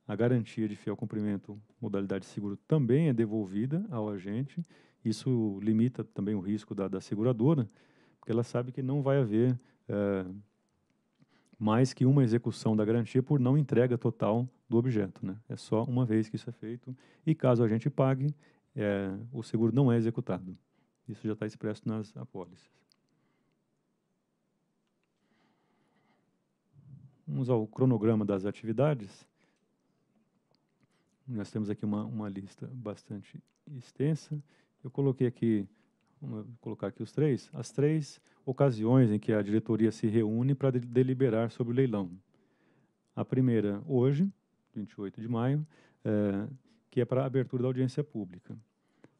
a garantia de fiel cumprimento, modalidade de seguro, também é devolvida ao agente. Isso limita também o risco da, da seguradora, porque ela sabe que não vai haver é, mais que uma execução da garantia por não entrega total do objeto. Né? É só uma vez que isso é feito e caso o agente pague, é, o seguro não é executado. Isso já está expresso nas apólices. Vamos ao cronograma das atividades. Nós temos aqui uma, uma lista bastante extensa. Eu coloquei aqui, vamos colocar aqui os três, as três ocasiões em que a diretoria se reúne para de, deliberar sobre o leilão. A primeira, hoje, 28 de maio, é, que é para a abertura da audiência pública.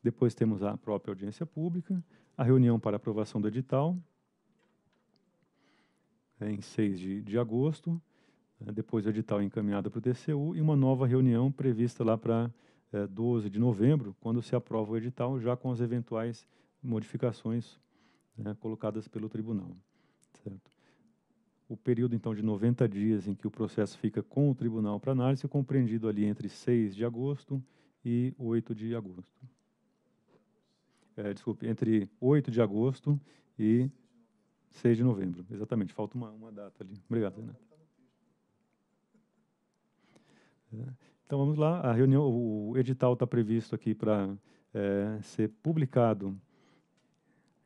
Depois temos a própria audiência pública, a reunião para aprovação do edital, é, em 6 de, de agosto, né, depois o edital encaminhado para o TCU e uma nova reunião prevista lá para é, eh, 12 de novembro, quando se aprova o edital, já com as eventuais modificações né, colocadas pelo tribunal. Certo? O período, então, de 90 dias em que o processo fica com o tribunal para análise, é compreendido ali entre 6 de agosto e 8 de agosto. É, desculpe, entre 8 de agosto e 6 de novembro. Exatamente, falta uma, uma data ali. Obrigado, Renato. Né? Então vamos lá, a reunião, o edital está previsto aqui para é, ser publicado,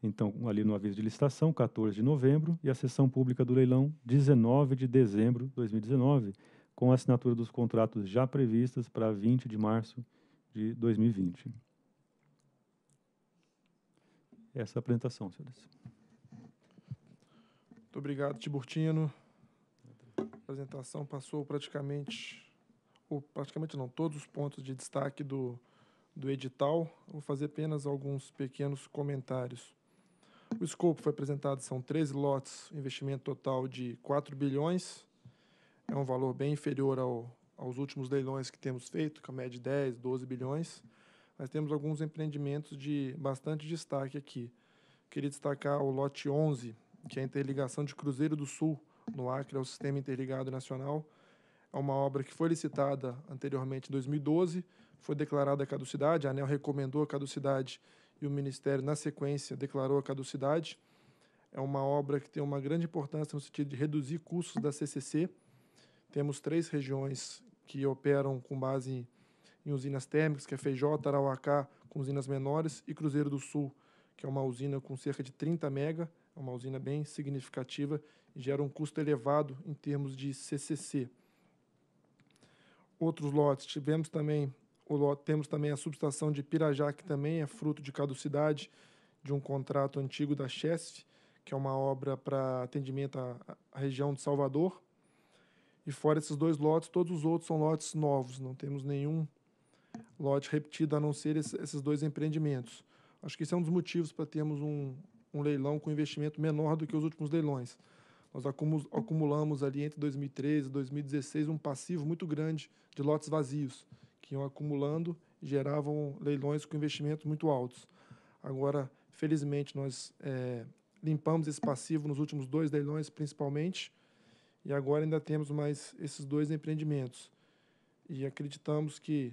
então ali no aviso de licitação, 14 de novembro, e a sessão pública do leilão, 19 de dezembro de 2019, com a assinatura dos contratos já previstas para 20 de março de 2020. Essa é a apresentação, senhores. Muito obrigado, Tiburtino. A apresentação passou praticamente ou praticamente não todos os pontos de destaque do, do edital, vou fazer apenas alguns pequenos comentários. O escopo foi apresentado, são 13 lotes, investimento total de 4 bilhões, é um valor bem inferior ao, aos últimos leilões que temos feito, que a média de 10, 12 bilhões, mas temos alguns empreendimentos de bastante destaque aqui. Queria destacar o lote 11, que é a interligação de Cruzeiro do Sul, no Acre, ao Sistema Interligado Nacional, é uma obra que foi licitada anteriormente em 2012, foi declarada a caducidade, a ANEL recomendou a caducidade e o Ministério, na sequência, declarou a caducidade. É uma obra que tem uma grande importância no sentido de reduzir custos da CCC. Temos três regiões que operam com base em, em usinas térmicas, que é Feijó, Tarauacá, com usinas menores, e Cruzeiro do Sul, que é uma usina com cerca de 30 mega, é uma usina bem significativa e gera um custo elevado em termos de CCC outros lotes. Tivemos também o lote, temos também a subestação de Pirajá, que também é fruto de caducidade de um contrato antigo da Chesf, que é uma obra para atendimento à, à, região de Salvador. E fora esses dois lotes, todos os outros são lotes novos, não temos nenhum lote repetido a não ser esses dois empreendimentos. Acho que esse é um dos motivos para termos um, um leilão com investimento menor do que os últimos leilões. Nós acumulamos ali entre 2013 e 2016 um passivo muito grande de lotes vazios, que iam acumulando e geravam leilões com investimentos muito altos. Agora, felizmente, nós é, limpamos esse passivo nos últimos dois leilões, principalmente, e agora ainda temos mais esses dois empreendimentos. E acreditamos que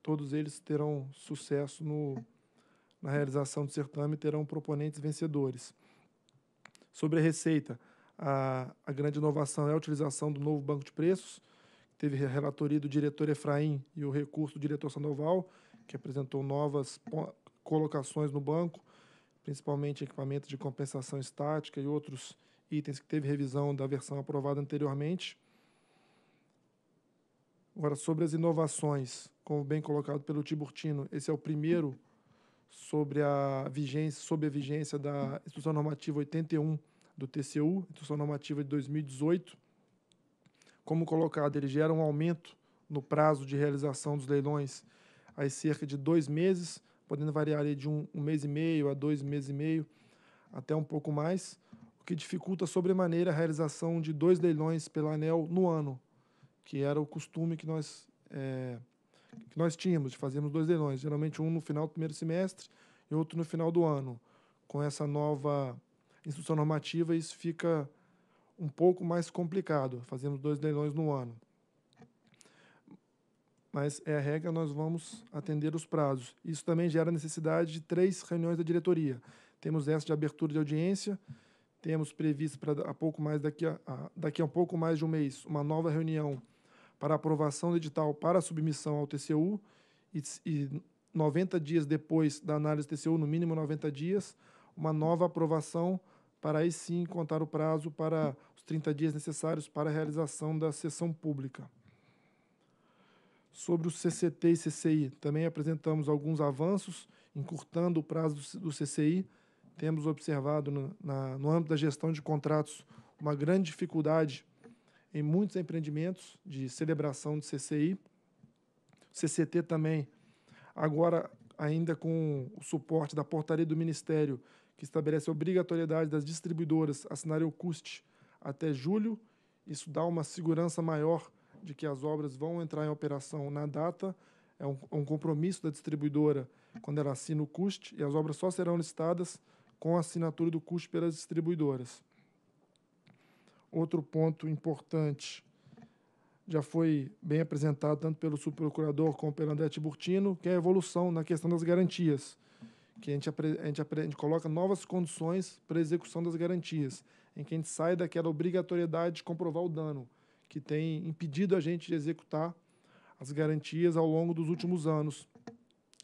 todos eles terão sucesso no, na realização do certame e terão proponentes vencedores. Sobre a receita, a, a grande inovação é a utilização do novo banco de preços, que teve a relatoria do diretor Efraim e o recurso do diretor Sandoval, que apresentou novas colocações no banco, principalmente equipamento de compensação estática e outros itens que teve revisão da versão aprovada anteriormente. Agora, sobre as inovações, como bem colocado pelo Tiburtino, esse é o primeiro sobre a vigência, sobre a vigência da Instituição Normativa 81 do TCU, Instrução Normativa de 2018. Como colocado, ele gera um aumento no prazo de realização dos leilões a cerca de dois meses, podendo variar de um, um mês e meio a dois meses e meio, até um pouco mais, o que dificulta sobremaneira a realização de dois leilões pela ANEL no ano, que era o costume que nós, é, que nós tínhamos de fazermos dois leilões, geralmente um no final do primeiro semestre e outro no final do ano. Com essa nova instrução normativa, isso fica um pouco mais complicado. Fazemos dois leilões no ano. Mas é a regra, nós vamos atender os prazos. Isso também gera necessidade de três reuniões da diretoria. Temos essa de abertura de audiência, temos previsto para a pouco mais daqui a, a, daqui a um pouco mais de um mês uma nova reunião para aprovação do edital para submissão ao TCU e, e 90 dias depois da análise do TCU, no mínimo 90 dias, uma nova aprovação para aí sim contar o prazo para os 30 dias necessários para a realização da sessão pública. Sobre o CCT e CCI, também apresentamos alguns avanços, encurtando o prazo do CCI. Temos observado no, na, no âmbito da gestão de contratos uma grande dificuldade em muitos empreendimentos de celebração de CCI. CCT também, agora ainda com o suporte da portaria do Ministério, que estabelece a obrigatoriedade das distribuidoras assinarem o CUST até julho. Isso dá uma segurança maior de que as obras vão entrar em operação na data. É um, é um compromisso da distribuidora quando ela assina o CUST e as obras só serão listadas com a assinatura do CUST pelas distribuidoras. Outro ponto importante já foi bem apresentado tanto pelo subprocurador como pelo André Tiburtino, que é a evolução na questão das garantias que a gente, a gente, a gente coloca novas condições para execução das garantias, em que a gente sai daquela obrigatoriedade de comprovar o dano, que tem impedido a gente de executar as garantias ao longo dos últimos anos,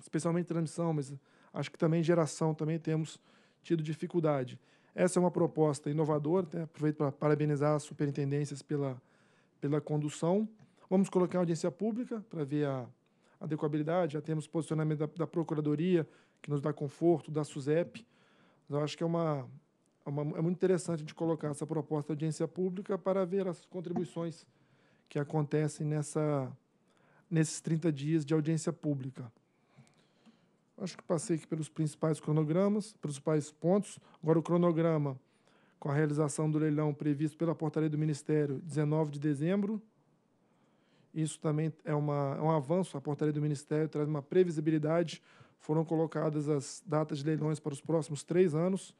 especialmente transmissão, mas acho que também geração também temos tido dificuldade. Essa é uma proposta inovadora, né? aproveito para parabenizar as superintendências pela, pela condução. Vamos colocar a audiência pública para ver a adequabilidade, já temos posicionamento da, da Procuradoria, que nos dá conforto, da SUSEP. Então, eu acho que é uma, é uma, é muito interessante a gente colocar essa proposta de audiência pública para ver as contribuições que acontecem nessa, nesses 30 dias de audiência pública. Acho que passei aqui pelos principais cronogramas, principais pontos. Agora, o cronograma com a realização do leilão previsto pela portaria do Ministério, 19 de dezembro. Isso também é, uma, é um avanço. A portaria do Ministério traz uma previsibilidade foram colocadas as datas de leilões para os próximos três anos,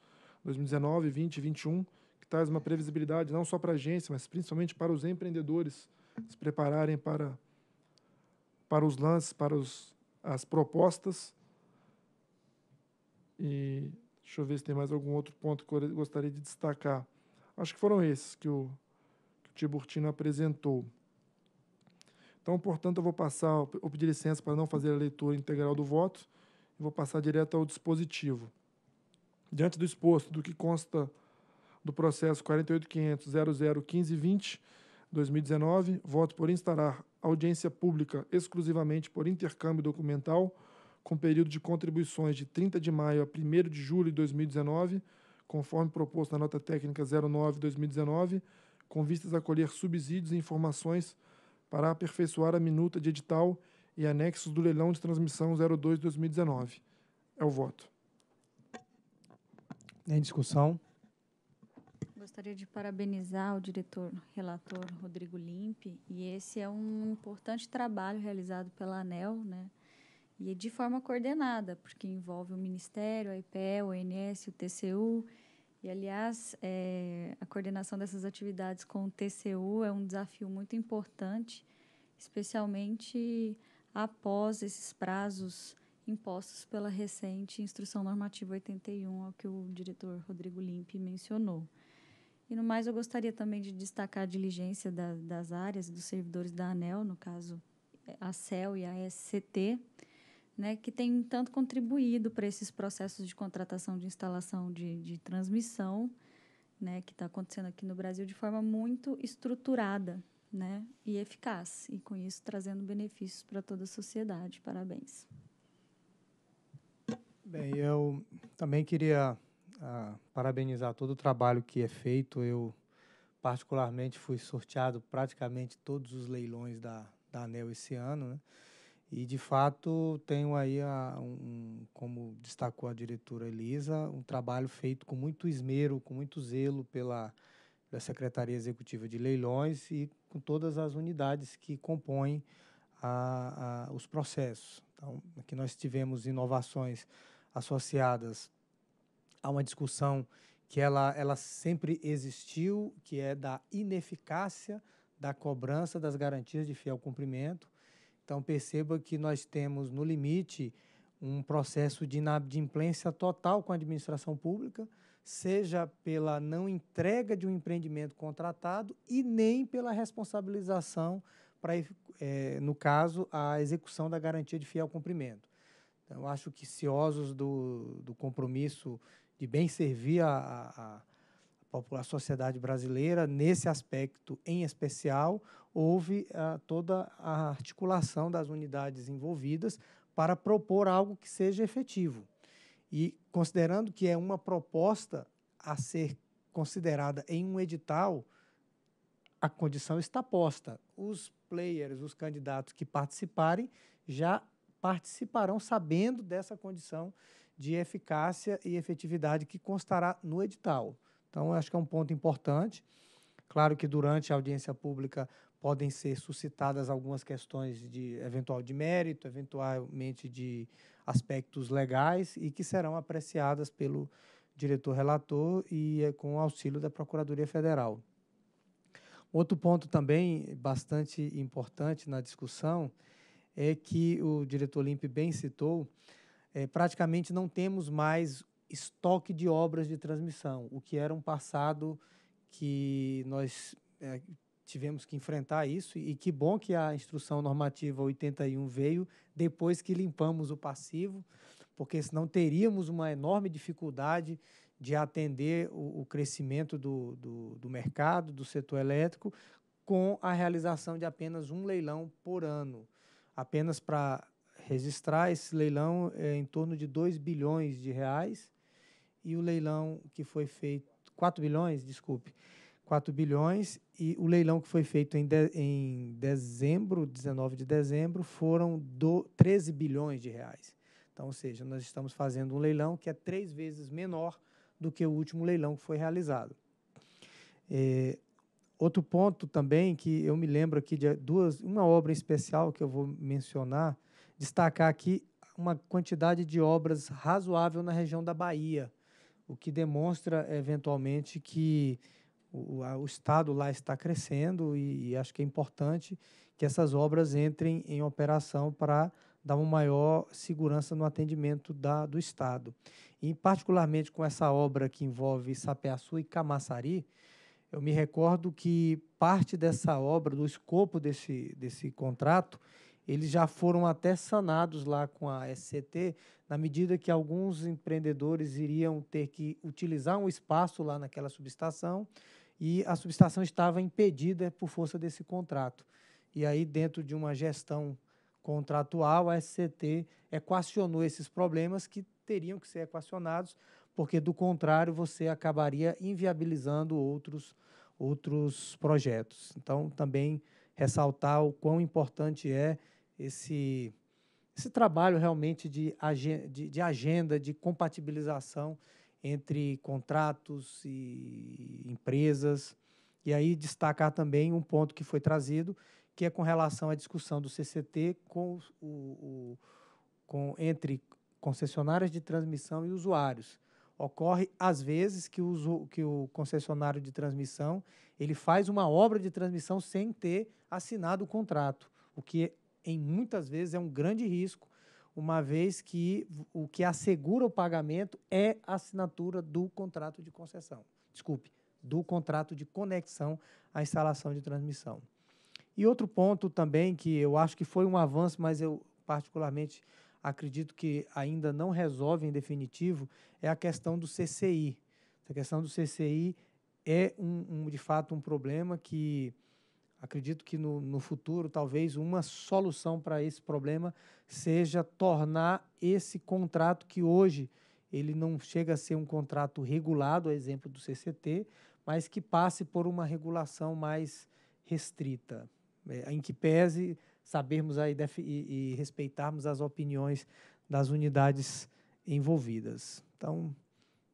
2019, 20 e 21, que traz uma previsibilidade não só para a agência, mas principalmente para os empreendedores se prepararem para, para os lances, para os, as propostas. E deixa eu ver se tem mais algum outro ponto que eu gostaria de destacar. Acho que foram esses que o, que o Tiburtino apresentou. Então, portanto, eu vou passar, eu pedir licença para não fazer a leitura integral do voto, Vou passar direto ao dispositivo. Diante do exposto do que consta do processo 48.500.001520-2019, voto por instalar audiência pública exclusivamente por intercâmbio documental, com período de contribuições de 30 de maio a 1 de julho de 2019, conforme proposto na nota técnica 09-2019, com vistas a colher subsídios e informações para aperfeiçoar a minuta de edital e anexos do leilão de transmissão 02-2019. É o voto. Em discussão. Gostaria de parabenizar o diretor relator Rodrigo Limpe, e esse é um importante trabalho realizado pela ANEL, né? E é de forma coordenada, porque envolve o Ministério, a IPE, o ONS, o TCU. E, aliás, é, a coordenação dessas atividades com o TCU é um desafio muito importante, especialmente após esses prazos impostos pela recente Instrução Normativa 81, ao que o diretor Rodrigo Limpe mencionou. E no mais, eu gostaria também de destacar a diligência da, das áreas dos servidores da ANEL, no caso a CEL e a SCT, né, que têm tanto contribuído para esses processos de contratação de instalação de, de transmissão, né, que está acontecendo aqui no Brasil de forma muito estruturada, né, e eficaz, e com isso trazendo benefícios para toda a sociedade. Parabéns. Bem, eu também queria ah, parabenizar todo o trabalho que é feito. Eu, particularmente, fui sorteado praticamente todos os leilões da, da ANEL esse ano, né? E, de fato, tenho aí, a, ah, um, como destacou a diretora Elisa, um trabalho feito com muito esmero, com muito zelo pela, pela Secretaria Executiva de Leilões e com todas as unidades que compõem a, a, os processos. Então, aqui nós tivemos inovações associadas a uma discussão que ela, ela sempre existiu, que é da ineficácia da cobrança das garantias de fiel cumprimento. Então, perceba que nós temos, no limite, um processo de inadimplência total com a administração pública, seja pela não entrega de um empreendimento contratado e nem pela responsabilização para, é, no caso, a execução da garantia de fiel cumprimento. Então, acho que ciosos do, do compromisso de bem servir a, a, a, a sociedade brasileira, nesse aspecto em especial, houve a, ah, toda a articulação das unidades envolvidas para propor algo que seja efetivo. E considerando que é uma proposta a ser considerada em um edital, a condição está posta. Os players, os candidatos que participarem, já participarão sabendo dessa condição de eficácia e efetividade que constará no edital. Então, acho que é um ponto importante. Claro que durante a audiência pública podem ser suscitadas algumas questões de eventual de mérito, eventualmente de aspectos legais e que serão apreciadas pelo diretor relator e eh, com o auxílio da Procuradoria Federal. Outro ponto também bastante importante na discussão é que o diretor Limpe bem citou, é, praticamente não temos mais estoque de obras de transmissão, o que era um passado que nós é, tivemos que enfrentar isso e que bom que a instrução normativa 81 veio depois que limpamos o passivo, porque senão teríamos uma enorme dificuldade de atender o, o crescimento do, do, do, mercado, do setor elétrico, com a realização de apenas um leilão por ano. Apenas para registrar esse leilão é em torno de 2 bilhões de reais e o leilão que foi feito, 4 bilhões, desculpe, 4 bilhões e o leilão que foi feito em, de, em dezembro, 19 de dezembro, foram do 13 bilhões de reais. Então, ou seja, nós estamos fazendo um leilão que é três vezes menor do que o último leilão que foi realizado. É, outro ponto também que eu me lembro aqui de duas, uma obra especial que eu vou mencionar, destacar aqui uma quantidade de obras razoável na região da Bahia, o que demonstra eventualmente que o, a, o Estado lá está crescendo e, e, acho que é importante que essas obras entrem em operação para dar uma maior segurança no atendimento da, do Estado. E, particularmente com essa obra que envolve Sapeaçu e Camaçari, eu me recordo que parte dessa obra, do escopo desse, desse contrato, eles já foram até sanados lá com a SCT, na medida que alguns empreendedores iriam ter que utilizar um espaço lá naquela subestação e a subestação estava impedida por força desse contrato. E aí, dentro de uma gestão contratual, a SCT equacionou esses problemas que teriam que ser equacionados, porque do contrário você acabaria inviabilizando outros, outros projetos. Então, também ressaltar o quão importante é esse, esse trabalho realmente de, de, de agenda, de compatibilização entre contratos e empresas. E aí destacar também um ponto que foi trazido, que é com relação à discussão do CCT com, o, o, com entre concessionárias de transmissão e usuários. Ocorre às vezes que o, que o concessionário de transmissão ele faz uma obra de transmissão sem ter assinado o contrato, o que em muitas vezes é um grande risco uma vez que o que assegura o pagamento é a assinatura do contrato de concessão. Desculpe, do contrato de conexão à instalação de transmissão. E outro ponto também que eu acho que foi um avanço, mas eu particularmente acredito que ainda não resolve em definitivo, é a questão do CCI. A questão do CCI é, um, um de fato, um problema que acredito que no, no futuro, talvez, uma solução para esse problema seja tornar esse contrato que hoje ele não chega a ser um contrato regulado, a exemplo do CCT, mas que passe por uma regulação mais restrita, é, em que pese sabermos aí e, e respeitarmos as opiniões das unidades envolvidas. Então,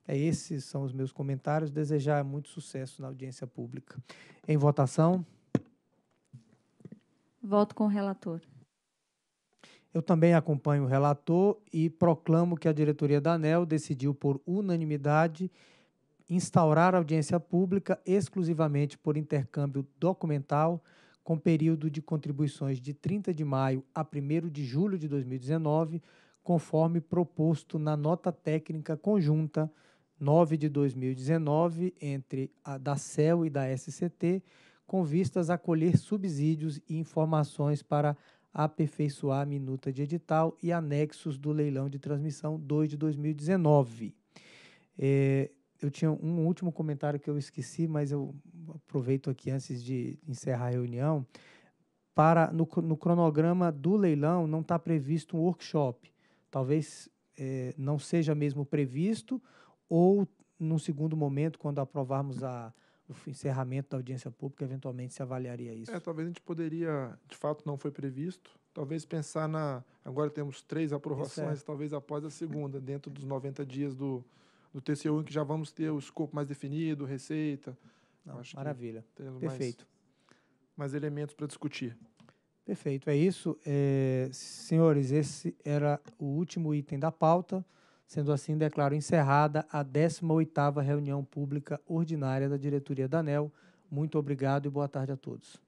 é esses são os meus comentários. Desejar muito sucesso na audiência pública. Em votação. Volto com o relator. Eu também acompanho o relator e proclamo que a diretoria da ANEL decidiu por unanimidade instaurar audiência pública exclusivamente por intercâmbio documental com período de contribuições de 30 de maio a 1 de julho de 2019, conforme proposto na nota técnica conjunta 9 de 2019 entre a da CEL e da SCT com vistas a colher subsídios e informações para aperfeiçoar a minuta de edital e anexos do leilão de transmissão 2 de 2019. É, eu tinha um último comentário que eu esqueci, mas eu aproveito aqui antes de encerrar a reunião. Para no, no cronograma do leilão não está previsto um workshop. Talvez é, não seja mesmo previsto, ou num segundo momento, quando aprovarmos a, o encerramento da audiência pública, eventualmente se avaliaria isso? É, talvez a gente poderia, de fato não foi previsto, talvez pensar na. Agora temos três é. aprovações, é. talvez após a segunda, dentro dos 90 dias do, do TCU, em que já vamos ter o escopo mais definido, receita. Não, maravilha. Perfeito. Mais, mais elementos para discutir. Perfeito, é isso. É, senhores, esse era o último item da pauta. Sendo assim, declaro encerrada a 18ª reunião pública ordinária da diretoria da ANEL. Muito obrigado e boa tarde a todos.